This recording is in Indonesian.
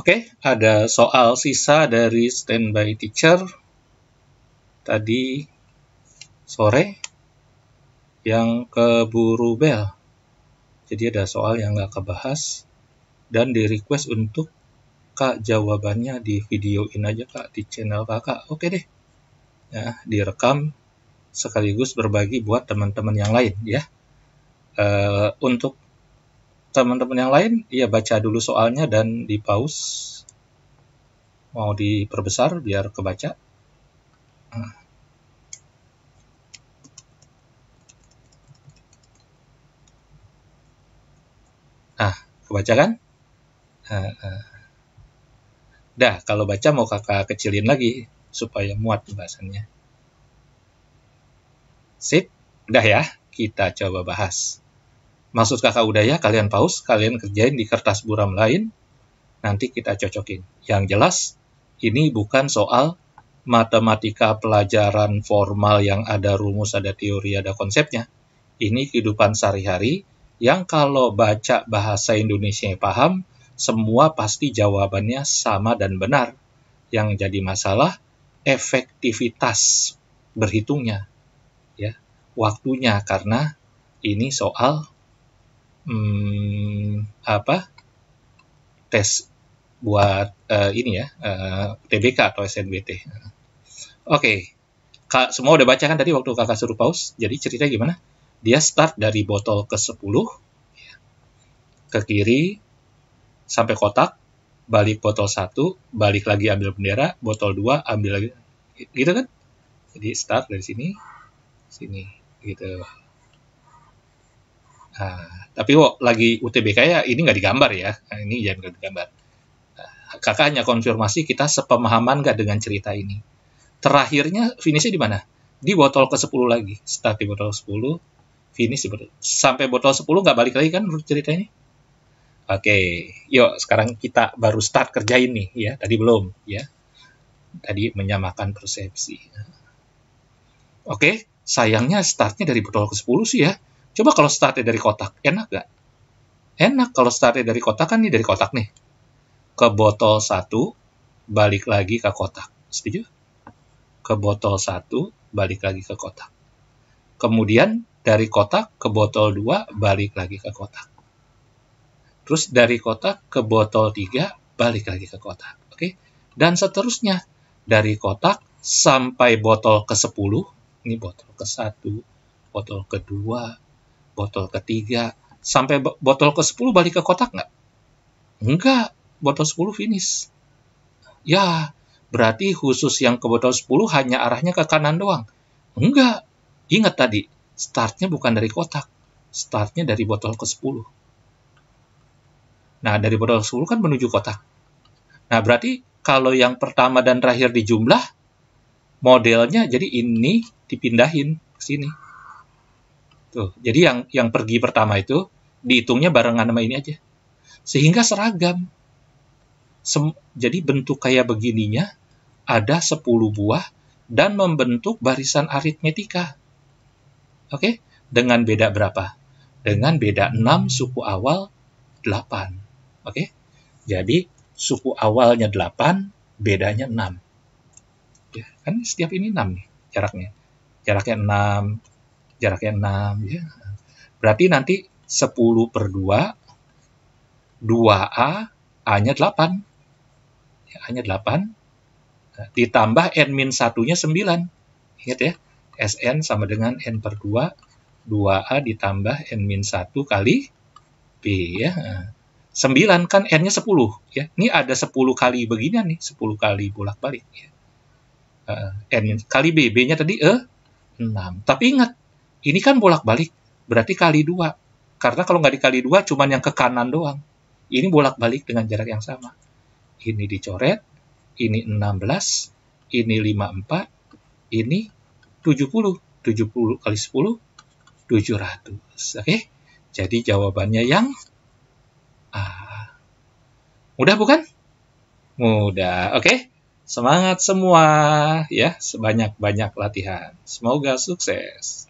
Oke, okay, ada soal sisa dari standby teacher tadi sore yang keburu bel. Jadi ada soal yang nggak kebahas dan di request untuk kak jawabannya di videoin aja kak di channel kakak. Oke okay deh, ya direkam sekaligus berbagi buat teman-teman yang lain ya. Uh, untuk teman-teman yang lain, iya baca dulu soalnya dan di pause. Mau diperbesar biar kebaca. Ah, ah kebaca kan? Ah, ah. Dah, kalau baca mau kakak kecilin lagi supaya muat pembahasannya. Sip, dah ya, kita coba bahas. Maksud kakak udah ya kalian paus, kalian kerjain di kertas buram lain, nanti kita cocokin. Yang jelas, ini bukan soal matematika pelajaran formal yang ada rumus, ada teori, ada konsepnya. Ini kehidupan sehari-hari yang kalau baca bahasa Indonesia yang paham, semua pasti jawabannya sama dan benar. Yang jadi masalah, efektivitas berhitungnya. ya Waktunya, karena ini soal hmm, apa tes buat uh, ini ya uh, eh, TBK atau SNBT. Oke, okay. Kak, semua udah baca kan tadi waktu kakak suruh pause. Jadi ceritanya gimana? Dia start dari botol ke 10 ke kiri sampai kotak, balik botol satu, balik lagi ambil bendera, botol 2 ambil lagi gitu kan? Jadi start dari sini, sini gitu. Ah, tapi kok lagi UTBK ya ini nggak digambar ya, nah, ini jangan nggak digambar. Nah, kakak hanya konfirmasi kita sepemahaman nggak dengan cerita ini. Terakhirnya finishnya di mana? Di botol ke 10 lagi, start di botol 10, finish di botol. Sampai botol 10 nggak balik lagi kan cerita ini? Oke, yuk sekarang kita baru start kerjain nih ya, tadi belum ya. Tadi menyamakan persepsi. Oke, sayangnya startnya dari botol ke 10 sih ya Coba kalau startnya dari kotak, enak nggak? Enak kalau startnya dari kotak kan nih dari kotak nih. Ke botol satu balik lagi ke kotak. Setuju? Ke botol satu balik lagi ke kotak. Kemudian dari kotak ke botol dua balik lagi ke kotak. Terus dari kotak ke botol tiga balik lagi ke kotak. Oke? Dan seterusnya. Dari kotak sampai botol ke sepuluh. ini botol ke satu, botol ke 2, botol ketiga, sampai botol ke-10 balik ke kotak nggak? Enggak, botol 10 finish. Ya, berarti khusus yang ke botol 10 hanya arahnya ke kanan doang. Enggak, ingat tadi, startnya bukan dari kotak, startnya dari botol ke-10. Nah, dari botol ke 10 kan menuju kotak. Nah, berarti kalau yang pertama dan terakhir di jumlah modelnya jadi ini dipindahin ke sini. Tuh, jadi yang yang pergi pertama itu dihitungnya barengan sama ini aja. Sehingga seragam. Sem jadi bentuk kayak begininya ada 10 buah dan membentuk barisan aritmetika. Oke, dengan beda berapa? Dengan beda 6 suku awal 8. Oke. Jadi suku awalnya 8, bedanya 6. Ya, kan setiap ini 6 nih jaraknya. Jaraknya 6, jaraknya 6 ya. Berarti nanti 10 per 2 2A A-nya 8 ya, A-nya 8 nah, ditambah N min 1-nya 9 ingat ya SN sama dengan N per 2 2A ditambah N min 1 kali B ya 9 kan N-nya 10 ya. Ini ada 10 kali beginian nih, 10 kali bolak-balik ya. N kali B, B-nya tadi E eh, 6. Tapi ingat ini kan bolak-balik, berarti kali dua. Karena kalau nggak dikali dua, cuma yang ke kanan doang. Ini bolak-balik dengan jarak yang sama. Ini dicoret, ini 16, ini 54, ini 70. 70 kali 10, 700. Oke, okay? jadi jawabannya yang A. Mudah bukan? Mudah, oke. Okay? Semangat semua ya, sebanyak-banyak latihan. Semoga sukses.